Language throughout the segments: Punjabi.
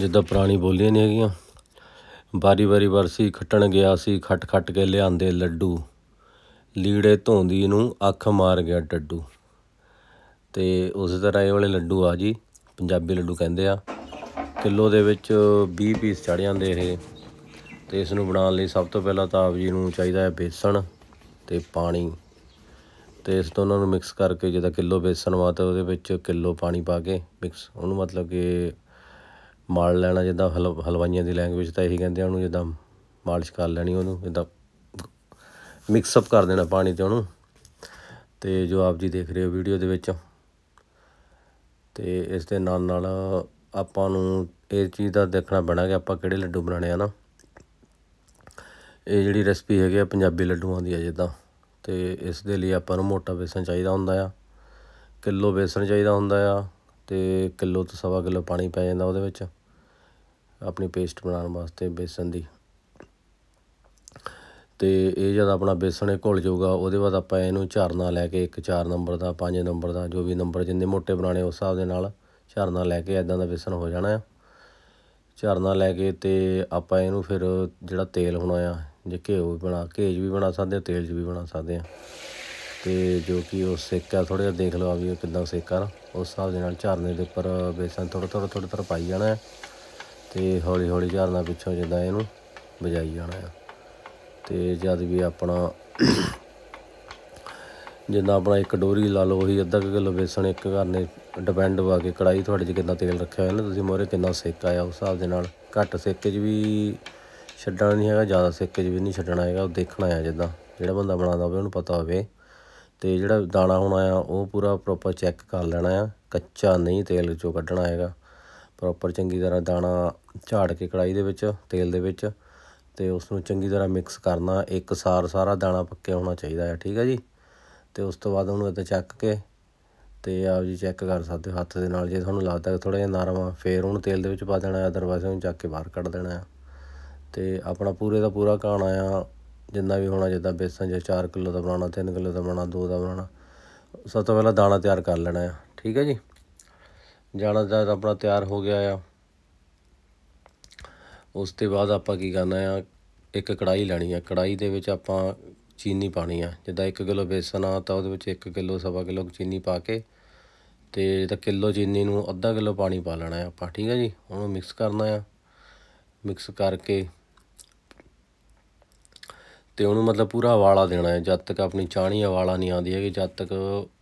ਜਿੱਦਾਂ ਪੁਰਾਣੀ ਬੋਲੀਆਂ ਨਹੀਂ ਹੈਗੀਆਂ ਬਾਰੀ ਬਾਰੀ ਵਰਸੀ ਖੱਟਣ ਗਿਆ ਸੀ ਖੱਟ ਖੱਟ ਕੇ ਲਿਆਂਦੇ ਲੱਡੂ ਲੀੜੇ ਧੋਂਦੀ ਨੂੰ ਅੱਖ ਮਾਰ ਗਿਆ ਡੱਡੂ ਤੇ ਉਸੇ ਤਰ੍ਹਾਂ ਇਹ ਵਾਲੇ ਲੱਡੂ ਆ ਜੀ ਪੰਜਾਬੀ ਲੱਡੂ ਕਹਿੰਦੇ ਆ ਕਿਲੋ ਦੇ ਵਿੱਚ 20 ਪੀਸ ਚੜ ਜਾਂਦੇ ਇਹ ਤੇ ਇਸ ਨੂੰ ਬਣਾਉਣ ਲਈ ਸਭ ਤੋਂ ਪਹਿਲਾਂ ਤਾਂ ਆਪ ਜੀ ਨੂੰ ਚਾਹੀਦਾ ਹੈ ਬੇਸਣ ਤੇ ਪਾਣੀ ਤੇ ਇਸ ਦੋਨਾਂ ਨੂੰ ਮਿਕਸ ਕਰਕੇ ਜਿਹਦਾ ਕਿਲੋ ਬੇਸਣ ਵਾ ਤੇ ਉਹਦੇ ਵਿੱਚ ਕਿਲੋ ਪਾਣੀ ਪਾ ਕੇ ਮਿਕਸ ਉਹਨੂੰ ਮਤਲਬ ਕਿ ਮਾਲ ਲੈਣਾ ਜਿੱਦਾਂ ਹਲ ਹਲਵਾਈਆਂ ਦੀ ਲੈਂਗੁਏਜ ਤਾਂ ਇਹੀ ਕਹਿੰਦੇ ਆ ਉਹਨੂੰ ਜਿੱਦਾਂ ਮਾਲਿਸ਼ ਕਰ ਲੈਣੀ ਉਹਨੂੰ ਜਿੱਦਾਂ ਮਿਕਸ ਅਪ ਕਰ ਦੇਣਾ ਪਾਣੀ ਤੇ ਉਹਨੂੰ ਤੇ ਜੋ ਆਪ ਜੀ ਦੇਖ ਰਹੇ ਹੋ ਵੀਡੀਓ ਦੇ ਵਿੱਚ ਤੇ ਇਸ ਦੇ ਨਾਲ ਨਾਲ ਆਪਾਂ ਨੂੰ ਇਹ ਚੀਜ਼ ਦਾ ਦੇਖਣਾ ਪੈਣਾ ਕਿ ਆਪਾਂ ਕਿਹੜੇ ਲੱਡੂ ਬਣਾਣੇ ਆ ਨਾ ਇਹ ਜਿਹੜੀ ਰੈਸਪੀ ਹੈਗੀ ਆ ਪੰਜਾਬੀ ਲੱਡੂਆਂ ਦੀ ਆ ਜਿੱਦਾਂ ਤੇ ਇਸ ਦੇ ਲਈ ਆਪਾਂ ਨੂੰ ਮੋਟਾ ਬੇਸਣ ਚਾਹੀਦਾ ਹੁੰਦਾ ਆ ਕਿਲੋ ਬੇਸਣ ਚਾਹੀਦਾ ਹੁੰਦਾ ਆ ਤੇ ਕਿਲੋ ਤੋਂ ਸਵਾ ਕਿਲੋ ਪਾਣੀ ਪੈ ਜਾਂਦਾ ਉਹਦੇ ਵਿੱਚ ਆਪਣੀ ਪੇਸਟ ਬਣਾਉਣ ਵਾਸਤੇ ਬੇਸਣ ਦੀ ਤੇ ਇਹ ਜਦ ਆਪਣਾ ਬੇਸਣ ਇਹ ਘੁਲ ਜਾਊਗਾ ਉਹਦੇ ਬਾਅਦ ਆਪਾਂ ਇਹਨੂੰ ਝਾਰਨਾ ਲੈ ਕੇ ਇੱਕ 4 ਨੰਬਰ ਦਾ 5 ਨੰਬਰ ਦਾ ਜੋ ਵੀ ਨੰਬਰ ਜਿੰਨੇ ਮੋٹے ਬਣਾਣੇ ਉਸ ਹਿਸਾਬ ਦੇ ਨਾਲ ਝਾਰਨਾ ਲੈ ਕੇ ਐਦਾਂ ਦਾ ਬੇਸਣ ਹੋ ਜਾਣਾ ਆ ਝਾਰਨਾ ਲੈ ਕੇ ਤੇ ਆਪਾਂ ਇਹਨੂੰ ਫਿਰ ਜਿਹੜਾ ਤੇਲ ਹੋਣਾ ਆ ਜੇ ਘਿਓ ਬਣਾ ਜੀ ਵੀ ਬਣਾ ਸਕਦੇ ਆ ਤੇਲ ਜੀ ਵੀ ਬਣਾ ਸਕਦੇ ਆ ਤੇ ਜੋ ਕਿ ਉਹ ਸੇਕਾ ਥੋੜਾ ਜਿਹਾ ਦੇਖ ਲਓ ਆ ਵੀ ਉਹ ਕਿੰਨਾ ਸੇਕਾ ਨਾ ਉਸ ਹਿਸਾਬ ਦੇ ਨਾਲ ਝਾਰਨੇ ਦੇ ਉੱਪਰ ਬੇਸਨ ਥੋੜਾ ਥੋੜਾ ਥੋੜਾ ਥੋੜਾ ਪਾਈ ਜਾਣਾ ਤੇ ਹੌਲੀ ਹੌਲੀ ਝਾਰਨਾ ਪਿੱਛੋਂ ਜਿੱਦਾਂ ਇਹਨੂੰ ਵਜਾਈ ਜਾਣਾ ਆ ਤੇ ਜਦ ਵੀ ਆਪਣਾ ਜਿੰਨਾ ਆਪਣਾ ਇੱਕ ਡੋਰੀ ਲਾ ਲਓ ਉਹੀ ਅੱਧਾ ਕਿਲੋ ਬੇਸਣ ਇੱਕ ਕਰਨੇ ਡਿਪੈਂਡ ਵਾ ਕੇ ਕੜਾਈ ਤੁਹਾਡੇ 'ਚ ਕਿੰਨਾ ਤੇਲ ਰੱਖਿਆ ਹੋਇਆ ਨਾ ਤੁਸੀਂ ਮੋਰੇ ਕਿੰਨਾ ਸੇਕਾ ਆ ਉਸ ਹਿਸਾਬ ਦੇ ਨਾਲ ਘੱਟ ਸੇਕੇ 'ਚ ਵੀ ਛੱਡਣਾ ਨਹੀਂ ਹੈਗਾ ਜ਼ਿਆਦਾ ਸੇਕੇ 'ਚ ਵੀ ਨਹੀਂ ਛੱਡਣਾ ਹੈਗਾ ਉਹ ਦੇਖਣਾ ਆ ਜਿੱਦਾਂ ਜਿਹੜਾ ਬੰਦਾ ਬਣਾਉਂਦਾ ਹੋਵੇ ਉਹਨੂੰ ਪਤਾ ਹੋਵੇ ਤੇ ਜਿਹੜਾ ਦਾਣਾ ਹੋਣਾ ਆ ਉਹ ਪੂਰਾ ਪ੍ਰੋਪਰ ਚੈੱਕ ਕਰ ਲੈਣਾ ਆ ਕੱਚਾ ਨਹੀਂ ਤੇਲ 'ਚੋਂ ਕੱਢਣਾ ਹੈਗਾ ਪ੍ਰੋਪਰ ਚੰਗੀ ਤਰ੍ਹਾਂ ਦਾਣਾ ਝਾੜ ਕੇ ਕੜਾਈ ਦੇ ਵਿੱਚ ਤੇਲ ਦੇ ਵਿੱਚ ਤੇ ਉਸ ਨੂੰ ਚੰਗੀ ਤਰ੍ਹਾਂ ਮਿਕਸ ਕਰਨਾ ਇੱਕ ਸਾਰ ਸਾਰਾ ਦਾਣਾ ਪੱਕਿਆ ਹੋਣਾ ਚਾਹੀਦਾ ਹੈ ਠੀਕ ਹੈ ਜੀ ਤੇ ਉਸ ਤੋਂ ਬਾਅਦ ਉਹਨੂੰ ਇੱਥੇ ਚੱਕ ਕੇ ਤੇ ਆਪ ਜੀ ਚੈੱਕ ਕਰ ਸਕਦੇ ਹੋ ਹੱਥ ਦੇ ਨਾਲ ਜੇ ਤੁਹਾਨੂੰ ਲੱਗਦਾ ਥੋੜਾ ਜਿਹਾ ਨਰਮ ਆ ਫਿਰ ਉਹਨੂੰ ਤੇਲ ਦੇ ਵਿੱਚ ਪਾ ਦੇਣਾ ਆ ਦਰਵਾਜ਼ੇ ਨੂੰ ਚੱਕ ਕੇ ਬਾਹਰ ਕੱਢ ਦੇਣਾ ਆ ਤੇ ਆਪਣਾ ਪੂਰੇ ਦਾ ਪੂਰਾ ਘਾਣਾ ਆ ਜਿੰਨਾ ਵੀ ਹੋਣਾ ਜਿੱਦਾਂ ਬੇਸਣ ਜੇ 4 ਕਿਲੋ ਦਾ ਬਣਾਉਣਾ 3 ਕਿਲੋ ਦਾ ਬਣਾਉਣਾ 2 ਦਾ ਬਣਾਉਣਾ ਸਭ ਤੋਂ ਪਹਿਲਾਂ ਦਾਣਾ ਤਿਆਰ ਕਰ ਲੈਣਾ ਆ ਠੀਕ ਹੈ ਜੀ ਜਾਣਾ ਦਾ ਆਪਣਾ ਤਿਆਰ ਹੋ ਗਿਆ ਆ ਉਸ ਤੋਂ ਬਾਅਦ ਆਪਾਂ ਕੀ ਕਰਨਾ ਆ ਇੱਕ ਕੜਾਈ ਲੈਣੀ ਆ ਕੜਾਈ ਦੇ ਵਿੱਚ ਆਪਾਂ ਚੀਨੀ ਪਾਣੀ ਆ ਜਿੱਦਾਂ 1 ਕਿਲੋ ਬੇਸਣ ਆ ਤਾਂ ਉਹਦੇ ਵਿੱਚ 1 ਕਿਲੋ ਸਵਾ ਕਿਲੋ ਚੀਨੀ ਪਾ ਕੇ ਤੇ ਤਾਂ ਕਿਲੋ ਚੀਨੀ ਨੂੰ ਅੱਧਾ ਕਿਲੋ ਪਾਣੀ ਪਾ ਲੈਣਾ ਆ ਆਪਾਂ ਠੀਕ ਹੈ ਜੀ ਉਹਨੂੰ ਮਿਕਸ ਕਰਨਾ ਆ ਮਿਕਸ ਕਰਕੇ ਤੇ ਉਹਨੂੰ ਮਤਲਬ ਪੂਰਾ ਵਾਲਾ ਦੇਣਾ ਹੈ ਜਦ ਤੱਕ ਆਪਣੀ ਚਾਣੀ ਵਾਲਾ ਨਹੀਂ ਆਉਂਦੀ ਹੈ ਕਿ ਜਦ ਤੱਕ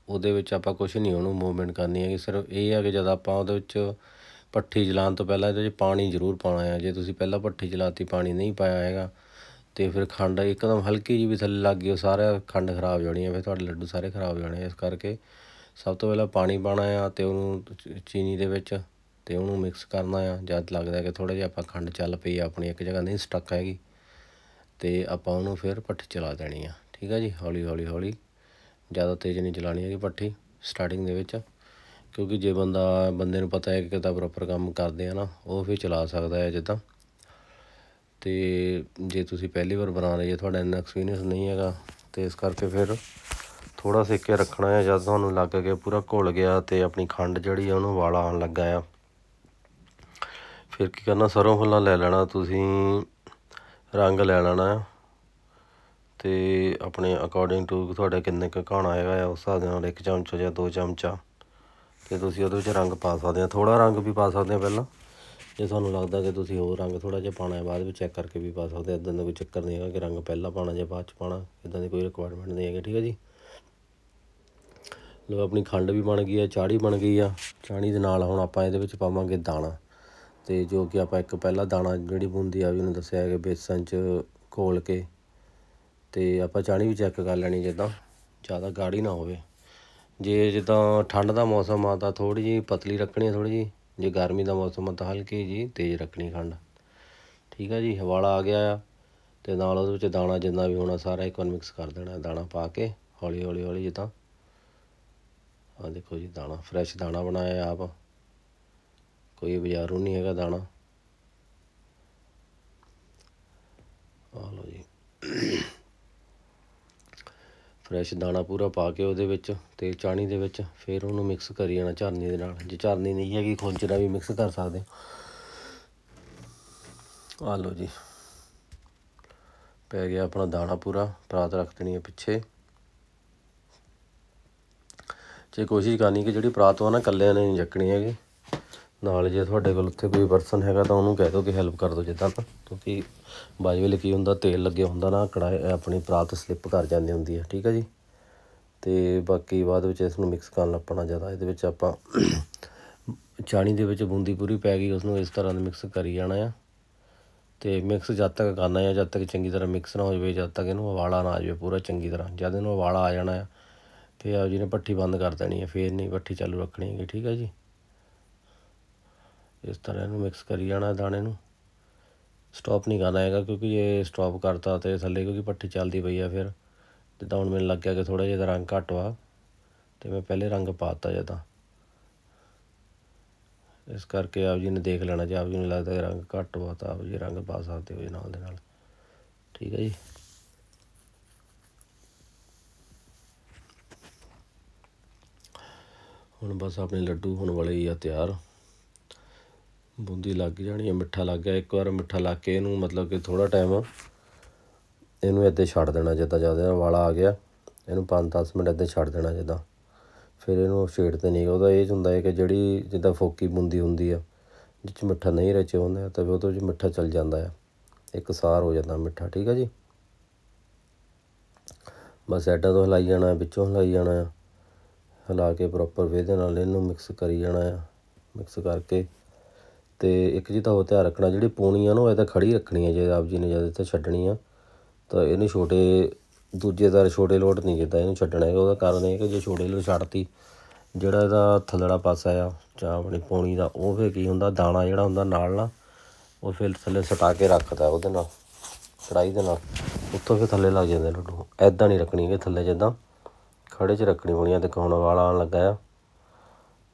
ਉਹਦੇ ਵਿੱਚ ਆਪਾਂ ਕੁਝ ਨਹੀਂ ਉਹਨੂੰ ਮੂਵਮੈਂਟ ਕਰਨੀ ਹੈ ਕਿ ਸਿਰਫ ਇਹ ਹੈ ਕਿ ਜਦ ਆਪਾਂ ਉਹਦੇ ਵਿੱਚ ਪੱਠੀ ਜਲਾਉਣ ਤੋਂ ਪਹਿਲਾਂ ਇਹਦੇ ਵਿੱਚ ਪਾਣੀ ਜ਼ਰੂਰ ਪਾਉਣਾ ਹੈ ਜੇ ਤੁਸੀਂ ਪਹਿਲਾਂ ਪੱਠੀ ਜਲਾਤੀ ਪਾਣੀ ਨਹੀਂ ਪਾਇਆ ਹੈਗਾ ਤੇ ਫਿਰ ਖੰਡ ਇੱਕਦਮ ਹਲਕੀ ਜਿਹੀ ਵੀ ਥੱਲੇ ਲੱਗ ਗਈ ਉਹ ਸਾਰਾ ਖੰਡ ਖਰਾਬ ਹੋ ਜਾਣੀ ਹੈ ਫਿਰ ਤੁਹਾਡੇ ਲੱਡੂ ਸਾਰੇ ਖਰਾਬ ਹੋ ਜਾਣੇ ਇਸ ਕਰਕੇ ਸਭ ਤੋਂ ਪਹਿਲਾਂ ਪਾਣੀ ਪਾਣਾ ਹੈ ਤੇ ਉਹਨੂੰ ਚੀਨੀ ਦੇ ਵਿੱਚ ਤੇ ਉਹਨੂੰ ਮਿਕਸ ਕਰਨਾ ਹੈ ਜਦ ਲੱਗਦਾ ਕਿ ਥੋੜਾ ਜਿਹਾ ਆਪਾਂ ਖੰਡ ਚੱਲ ਪਈ ਆਪਣੀ ਇੱਕ ਜਗ੍ਹਾ ਨਹੀਂ ਸਟਕ ਹੈਗੀ ਤੇ ਆਪਾਂ ਉਹਨੂੰ ਫਿਰ ਪੱਠੀ ਚਲਾ ਦੇਣੀ ਆ ਠੀਕ ਆ ਜੀ ਹੌਲੀ ਹੌਲੀ ਹੌਲੀ ਜ਼ਿਆਦਾ ਤੇਜ਼ ਨਹੀਂ ਚਲਾਣੀ ਹੈਗੀ ਪੱਠੀ ਸਟਾਰਟਿੰਗ ਦੇ ਵਿੱਚ ਕਿਉਂਕਿ ਜੇ ਬੰਦਾ ਬੰਦੇ ਨੂੰ ਪਤਾ ਹੈ ਕਿ ਕਿਦਾਂ ਪ੍ਰੋਪਰ ਕੰਮ ਕਰਦੇ ਆ ਨਾ ਉਹ ਫਿਰ ਚਲਾ ਸਕਦਾ ਹੈ ਜਿੱਦਾਂ ਤੇ ਜੇ ਤੁਸੀਂ ਪਹਿਲੀ ਵਾਰ ਬਣਾ ਰਹੇ ਹੋ ਤੁਹਾਡਾ ਇੰਨਾ ਐਕਸਪੀਰੀਅੰਸ ਨਹੀਂ ਹੈਗਾ ਤੇ ਇਸ ਕਰਕੇ ਫਿਰ ਥੋੜਾ ਸਿੱਕ ਕੇ ਰੱਖਣਾ ਹੈ ਜਦ ਤੁਹਾਨੂੰ ਲੱਗ ਗਿਆ ਪੂਰਾ ਘੁਲ ਗਿਆ ਤੇ ਆਪਣੀ ਖੰਡ ਜਿਹੜੀ ਆ ਉਹਨੂੰ ਵਾਲਾ ਆਉਣ ਲੱਗਾ ਆ ਫਿਰ ਕੀ ਕਰਨਾ ਸਰੋਂ ਫੁੱਲਾਂ ਲੈ ਲੈਣਾ ਤੁਸੀਂ ਰੰਗ ਲੈ ਲੈਣਾ ਤੇ ਆਪਣੇ ਅਕੋਰਡਿੰਗ ਟੂ ਤੁਹਾਡਾ ਕਿੰਨੇ ਕ ਘਾਣਾ ਹੈਗਾ ਆ ਉਸ ਹਿਸਾਬ ਨਾਲ ਇੱਕ ਚਮਚਾ ਜਾਂ ਦੋ ਚਮਚਾ ਤੇ ਤੁਸੀਂ ਉਹਦੇ ਵਿੱਚ ਰੰਗ ਪਾ ਸਕਦੇ ਆ ਥੋੜਾ ਰੰਗ ਵੀ ਪਾ ਸਕਦੇ ਆ ਪਹਿਲਾਂ ਜੇ ਤੁਹਾਨੂੰ ਲੱਗਦਾ ਕਿ ਤੁਸੀਂ ਹੋਰ ਰੰਗ ਥੋੜਾ ਜਿਹਾ ਪਾਣਾ ਹੈ ਬਾਅਦ ਵਿੱਚ ਚੈੱਕ ਕਰਕੇ ਵੀ ਪਾ ਸਕਦੇ ਆ ਇਦਾਂ ਦਾ ਕੋਈ ਚੱਕਰ ਨਹੀਂ ਹੈਗਾ ਕਿ ਰੰਗ ਪਹਿਲਾਂ ਪਾਣਾ ਜਾਂ ਬਾਅਦ ਚ ਪਾਣਾ ਇਦਾਂ ਦੀ ਕੋਈ ਰਿਕੁਆਇਰਮੈਂਟ ਨਹੀਂ ਹੈਗੀ ਠੀਕ ਹੈ ਜੀ ਲੋ ਆਪਣੀ ਖੰਡ ਵੀ ਬਣ ਗਈ ਆ ਚਾੜੀ ਬਣ ਗਈ ਆ ਚਾਣੀ ਦੇ ਨਾਲ ਹੁਣ ਆਪਾਂ ਇਹਦੇ ਵਿੱਚ ਪਾਵਾਂਗੇ ਦਾਣਾ ਤੇ ਜੋ ਕਿ ਆਪਾਂ ਇੱਕ ਪਹਿਲਾ ਦਾਣਾ ਜਿਹੜੀ ਬੁੰਦੀ ਆ ਵੀ ਉਹਨੂੰ ਦੱਸਿਆ ਕਿ ਬੇਸਨ 'ਚ ਘੋਲ ਕੇ ਤੇ ਆਪਾਂ ਚਾਣੀ ਵੀ ਚੈੱਕ ਕਰ ਲੈਣੀ ਜਿੱਦਾਂ ਜ਼ਿਆਦਾ ਗਾੜੀ ਨਾ ਹੋਵੇ ਜੇ ਜਿੱਦਾਂ ਠੰਡ ਦਾ ਮੌਸਮ ਆ ਤਾਂ ਥੋੜੀ ਜਿਹੀ ਪਤਲੀ ਰੱਖਣੀ ਥੋੜੀ ਜੀ ਜੇ ਗਰਮੀ ਦਾ ਮੌਸਮ ਆ ਤਾਂ ਹਲਕੀ ਜੀ ਤੇਜ਼ ਰੱਖਣੀ ਖੰਡ ਠੀਕ ਆ ਜੀ ਹਵਾਲਾ ਆ ਗਿਆ ਆ ਤੇ ਨਾਲ ਉਹਦੇ ਵਿੱਚ ਦਾਣਾ ਜਿੰਨਾ ਵੀ ਹੋਣਾ ਸਾਰਾ ਇੱਕ ਵਾਰ ਮਿਕਸ ਕਰ ਦੇਣਾ ਦਾਣਾ ਪਾ ਕੇ ਹੌਲੀ ਹੌਲੀ ਹੌਲੀ ਜਿੱਦਾਂ ਆ ਦੇਖੋ ਜੀ ਦਾਣਾ ਫਰੈਸ਼ ਦਾਣਾ ਬਣਾਇਆ ਆਪ ਕੋਈ ਬਾਜ਼ਾਰੋਂ ਨਹੀਂ ਹੈਗਾ ਦਾਣਾ ਆ ਲਓ ਜੀ ਫਰੈਸ਼ ਦਾਣਾ ਪੂਰਾ ਪਾ ਕੇ ਉਹਦੇ ਵਿੱਚ ਤੇ ਚਾਣੀ ਦੇ ਵਿੱਚ ਫਿਰ ਉਹਨੂੰ ਮਿਕਸ ਕਰੀ ਜਾਣਾ ਚਰਨੀ ਦੇ ਨਾਲ ਜੇ ਚਰਨੀ ਨਹੀਂ ਹੈਗੀ ਖੁੰਚਰਾ ਵੀ ਮਿਕਸ ਕਰ ਸਕਦੇ ਆ ਲਓ ਜੀ ਪੈ ਗਿਆ ਆਪਣਾ ਦਾਣਾ ਪੂਰਾ ਪਰਾਤ ਰੱਖ ਦੇਣੀ ਹੈ ਪਿੱਛੇ ਜੇ ਕੋਸ਼ਿਸ਼ ਕਰਨੀ ਕਿ ਜਿਹੜੀ ਪਰਾਤ ਉਹ ਨਾ ਕੱਲਿਆਂ ਨੇ ਨਹੀਂ ਜੱਕਣੀ ਹੈਗੀ ਨਾਲ ਜੇ ਤੁਹਾਡੇ ਕੋਲ ਉੱਥੇ ਕੋਈ ਪਰਸਨ ਹੈਗਾ ਤਾਂ ਉਹਨੂੰ ਕਹਿ ਦਿਓ ਕਿ ਹੈਲਪ ਕਰ ਦਿਓ ਜਿੱਦਾਂ ਤਾਂ ਕਿਉਂਕਿ ਬਾਜ ਵੇਲੇ ਕੀ ਹੁੰਦਾ ਤੇਲ ਲੱਗੇ ਹੁੰਦਾ ਨਾ ਕੜਾ ਆਪਣੀ ਪ੍ਰਾਤ ਸਲਿੱਪ ਕਰ ਜਾਂਦੀ ਹੁੰਦੀ ਹੈ ਠੀਕ ਹੈ ਜੀ ਤੇ ਬਾਕੀ ਬਾਅਦ ਵਿੱਚ ਇਸ ਨੂੰ ਮਿਕਸ ਕਰਨ ਲੱਪਣਾ ਜ਼ਿਆਦਾ ਇਹਦੇ ਵਿੱਚ ਆਪਾਂ ਚਾਣੀ ਦੇ ਵਿੱਚ ਬੂੰਦੀ ਪੂਰੀ ਪੈ ਗਈ ਉਸ ਨੂੰ ਇਸ ਤਰ੍ਹਾਂ ਮਿਕਸ ਕਰੀ ਜਾਣਾ ਆ ਤੇ ਮਿਕਸ ਜਦ ਤੱਕ ਕਰਨਾ ਹੈ ਜਦ ਤੱਕ ਚੰਗੀ ਤਰ੍ਹਾਂ ਮਿਕਸ ਨਾ ਹੋ ਜਾਵੇ ਜਦ ਤੱਕ ਇਹਨੂੰ ਉਬਾਲਾ ਨਾ ਆ ਜਾਵੇ ਪੂਰਾ ਚੰਗੀ ਤਰ੍ਹਾਂ ਜਦ ਇਹਨੂੰ ਉਬਾਲਾ ਆ ਜਾਣਾ ਹੈ ਤੇ ਆਪ ਜੀ ਨੇ ਪੱਠੀ ਬੰਦ ਕਰ ਦੇਣੀ ਹੈ ਫੇਰ ਨਹੀਂ ਪੱਠੀ ਚਾਲੂ ਰੱਖਣੀ ਹੈ ਠੀਕ ਹੈ ਜੀ ਇਸ ਤਰ੍ਹਾਂ ਇਹਨੂੰ ਮਿਕਸ ਕਰੀ ਜਾਣਾ ਦਾਣੇ ਨੂੰ ਸਟਾਪ ਨਹੀਂ ਕਰਨਾ ਹੈਗਾ ਕਿਉਂਕਿ ਇਹ ਸਟਾਪ ਕਰਤਾ ਤੇ ਥੱਲੇ ਕਿਉਂਕਿ ਪੱਠੀ ਚੱਲਦੀ ਪਈ ਆ ਫਿਰ ਜਿੱਦਾਂ ਹੁਣ ਮੈਨੂੰ ਲੱਗਿਆ ਕਿ ਥੋੜਾ ਜਿਹਾ ਰੰਗ ਘਟਵਾ ਤੇ ਮੈਂ ਪਹਿਲੇ ਰੰਗ ਪਾਤਾ ਜਦਾ ਇਸ ਕਰਕੇ ਆਪ ਜੀ ਨੇ ਦੇਖ ਲੈਣਾ ਜੇ ਆਪ ਜੀ ਨੂੰ ਲੱਗਦਾ ਰੰਗ ਘਟਵਾ ਤਾਂ ਆਪ ਜੀ ਰੰਗ ਪਾ ਸਕਦੇ ਹੋ ਇਹ ਨਾਲ ਦੇ ਨਾਲ ਠੀਕ ਹੈ ਜੀ ਹੁਣ ਬਸ ਆਪਣੇ ਲੱਡੂ ਹੋਣ ਵਾਲੇ ਹੀ ਆ ਤਿਆਰ ਬੂੰਦੀ ਲੱਗ ਜਾਣੀ ਹੈ ਮਿੱਠਾ ਲੱਗ ਗਿਆ ਇੱਕ ਵਾਰ ਮਿੱਠਾ ਲੱਗ ਕੇ ਇਹਨੂੰ ਮਤਲਬ ਕਿ ਥੋੜਾ ਟਾਈਮ ਇਹਨੂੰ ਇੱਦਾਂ ਛੱਡ ਦੇਣਾ ਜਿੱਦਾਂ ਜਿਆਦਾ ਵਾਲਾ ਆ ਗਿਆ ਇਹਨੂੰ 5-10 ਮਿੰਟ ਇੱਦਾਂ ਛੱਡ ਦੇਣਾ ਜਿੱਦਾਂ ਫਿਰ ਇਹਨੂੰ ਤੇ ਨਹੀਂ ਉਹਦਾ ਇਹ ਹੁੰਦਾ ਹੈ ਕਿ ਜਿਹੜੀ ਜਿੱਦਾਂ ਫੋਕੀ ਬੂੰਦੀ ਹੁੰਦੀ ਆ ਜਿੱਚ ਮਿੱਠਾ ਨਹੀਂ ਰਚਿਆ ਹੁੰਦਾ ਤਾਂ ਉਹ ਤੋਂ ਜੀ ਮਿੱਠਾ ਚਲ ਜਾਂਦਾ ਆ ਇੱਕ ਸਾਰ ਹੋ ਜਾਂਦਾ ਮਿੱਠਾ ਠੀਕ ਆ ਜੀ ਬਸ ਐਡਾ ਤੋਂ ਹਲਾਈ ਜਾਣਾ ਵਿੱਚੋਂ ਹਲਾਈ ਜਾਣਾ ਹਲਾ ਕੇ ਪ੍ਰੋਪਰ ਵੇਦ ਨਾਲ ਇਹਨੂੰ ਮਿਕਸ ਕਰੀ ਜਾਣਾ ਆ ਮਿਕਸ ਕਰਕੇ ਤੇ ਇੱਕ ਜੀ ਤਾਂ ਉਹ ਧਿਆਨ ਰੱਖਣਾ ਜਿਹੜੀ ਪੂਣੀਆਂ ਨੂੰ ਇਹ ਤਾਂ ਖੜੀ ਰੱਖਣੀ ਹੈ ਜੇ ਆਪ ਜੀ ਨੇ ਜਦ ਇੱਥੇ ਛੱਡਣੀ ਆ ਤਾਂ ਇਹਨੂੰ ਛੋਟੇ ਦੂਜੇ ਦਾ ਛੋਟੇ ਲੋਟ ਨਹੀਂ ਜਿੱਦਾ ਇਹਨੂੰ ਛੱਡਣਾ ਹੈ ਉਹਦਾ ਕਾਰਨ ਇਹ ਕਿ ਜੇ ਛੋਟੇ ਲੋਟ ਛੱਡਤੀ ਜਿਹੜਾ ਇਹਦਾ ਥੱਲੜਾ ਪਾਸਾ ਆ ਜਾਂ ਆਪਣੀ ਪੂਣੀ ਦਾ ਉਹ ਫੇ ਕੀ ਹੁੰਦਾ ਦਾਣਾ ਜਿਹੜਾ ਹੁੰਦਾ ਨਾਲ ਨਾ ਉਹ ਫਿਰ ਥੱਲੇ ਸਟਾ ਕੇ ਰੱਖਦਾ ਉਹਦੇ ਨਾਲ ਕੜਾਈ ਦੇ ਨਾਲ ਉੱਤੋਂ ਫੇ ਥੱਲੇ ਲੱਗ ਜਾਂਦੇ ਲੱਡੂ ਐਦਾਂ ਨਹੀਂ ਰੱਖਣੀ ਕਿ ਥੱਲੇ ਜਿੱਦਾਂ ਖੜੇ 'ਚ ਰੱਖਣੀ ਬਣੀ ਤੇ ਹੁਣ ਵਾਲਾ ਆਣ ਲੱਗਾ ਆ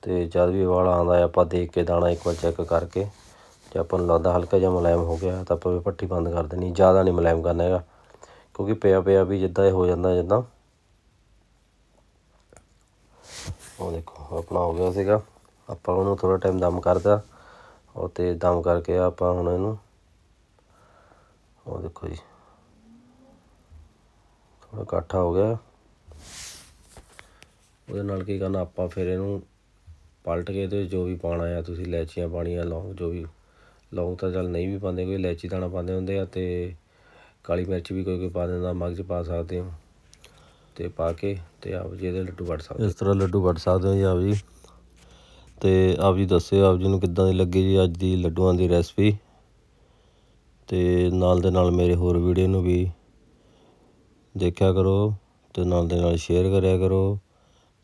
ਤੇ ਜਦ ਵੀ ਵਾਲਾ ਆਉਂਦਾ ਆਪਾਂ ਦੇਖ ਕੇ ਦਾਣਾ ਇੱਕ ਵਾਰ ਚੈੱਕ ਕਰਕੇ ਜੇ ਆਪਾਂ ਨੂੰ ਲੱਗਦਾ ਹਲਕਾ ਜਿਹਾ ਮੁਲਾਇਮ ਹੋ ਗਿਆ ਤਾਂ ਆਪਾਂ ਵੀ ਪੱਟੀ ਬੰਦ ਕਰ ਦੇਣੀ ਜ਼ਿਆਦਾ ਨਹੀਂ ਮੁਲਾਇਮ ਕਰਨਾ ਹੈਗਾ ਕਿਉਂਕਿ ਪਿਆ ਪਿਆ ਵੀ ਜਿੱਦਾਂ ਇਹ ਹੋ ਜਾਂਦਾ ਜਿੱਦਾਂ ਉਹ ਦੇਖੋ ਆਪਣਾ ਹੋ ਗਿਆ ਸੀਗਾ ਆਪਾਂ ਉਹਨੂੰ ਥੋੜਾ ਟਾਈਮ ਦਮ ਕਰਦਾ ਉਹ ਤੇ ਦਮ ਕਰਕੇ ਆਪਾਂ ਹੁਣ ਇਹਨੂੰ ਉਹ ਦੇਖੋ ਜੀ ਥੋੜਾ ਇਕੱਠਾ ਹੋ ਗਿਆ ਉਹਦੇ ਨਾਲ ਕੀ ਕਰਨਾ ਆਪਾਂ ਫਿਰ ਇਹਨੂੰ ਪਲਟ ਕੇ ਤੇ ਜੋ ਵੀ ਪਾਣਾ ਆ ਤੁਸੀਂ ਇਲਾਚੀਆਂ ਪਾਣੀਆਂ ਲੌਂਗ ਜੋ ਵੀ ਲੌਂਗ ਤਾਂ ਜਲ ਨਹੀਂ ਵੀ ਪਾਉਂਦੇ ਕੋਈ ਇਲਾਚੀ ਦਾਣਾ ਪਾਉਂਦੇ ਹੁੰਦੇ ਆ ਤੇ ਕਾਲੀ ਮਿਰਚ ਵੀ ਕੋਈ ਕੋਈ ਪਾ ਦਿੰਦਾ ਮਗਜ ਪਾ ਸਕਦੇ ਹੋ ਤੇ ਪਾ ਕੇ ਤੇ ਆਪ ਜੀ ਇਹਦੇ ਲੱਡੂ ਵੜ ਸਕਦੇ ਇਸ ਤਰ੍ਹਾਂ ਲੱਡੂ ਵੜ ਸਕਦੇ ਹੋ ਜੀ ਆਪ ਜੀ ਤੇ ਆਪ ਜੀ ਦੱਸਿਓ ਆਪ ਜੀ ਨੂੰ ਕਿੱਦਾਂ ਦੀ ਲੱਗੀ ਜੀ ਅੱਜ ਦੀ ਲੱਡੂਆਂ ਦੀ ਰੈਸਪੀ ਤੇ ਨਾਲ ਦੇ ਨਾਲ ਮੇਰੇ ਹੋਰ ਵੀਡੀਓ ਨੂੰ ਵੀ ਦੇਖਿਆ ਕਰੋ ਤੇ ਨਾਲ ਦੇ ਨਾਲ ਸ਼ੇਅਰ ਕਰਿਆ ਕਰੋ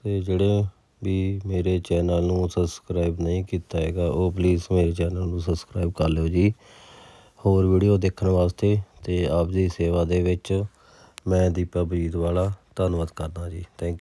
ਤੇ ਜਿਹੜੇ ਵੀ ਮੇਰੇ ਚੈਨਲ ਨੂੰ ਸਬਸਕ੍ਰਾਈਬ ਨਹੀਂ ਕੀਤਾ ਹੈਗਾ ਉਹ ਪਲੀਜ਼ ਮੇਰੇ ਚੈਨਲ ਨੂੰ ਸਬਸਕ੍ਰਾਈਬ ਕਰ ਲਿਓ ਜੀ ਹੋਰ ਵੀਡੀਓ ਦੇਖਣ ਵਾਸਤੇ ਤੇ ਆਪ ਦੀ ਸੇਵਾ ਦੇ ਵਿੱਚ ਮੈਂ ਦੀਪਾ ਬਜੀਤ ਵਾਲਾ ਧੰਨਵਾਦ ਕਰਦਾ ਜੀ ਥੈਂਕ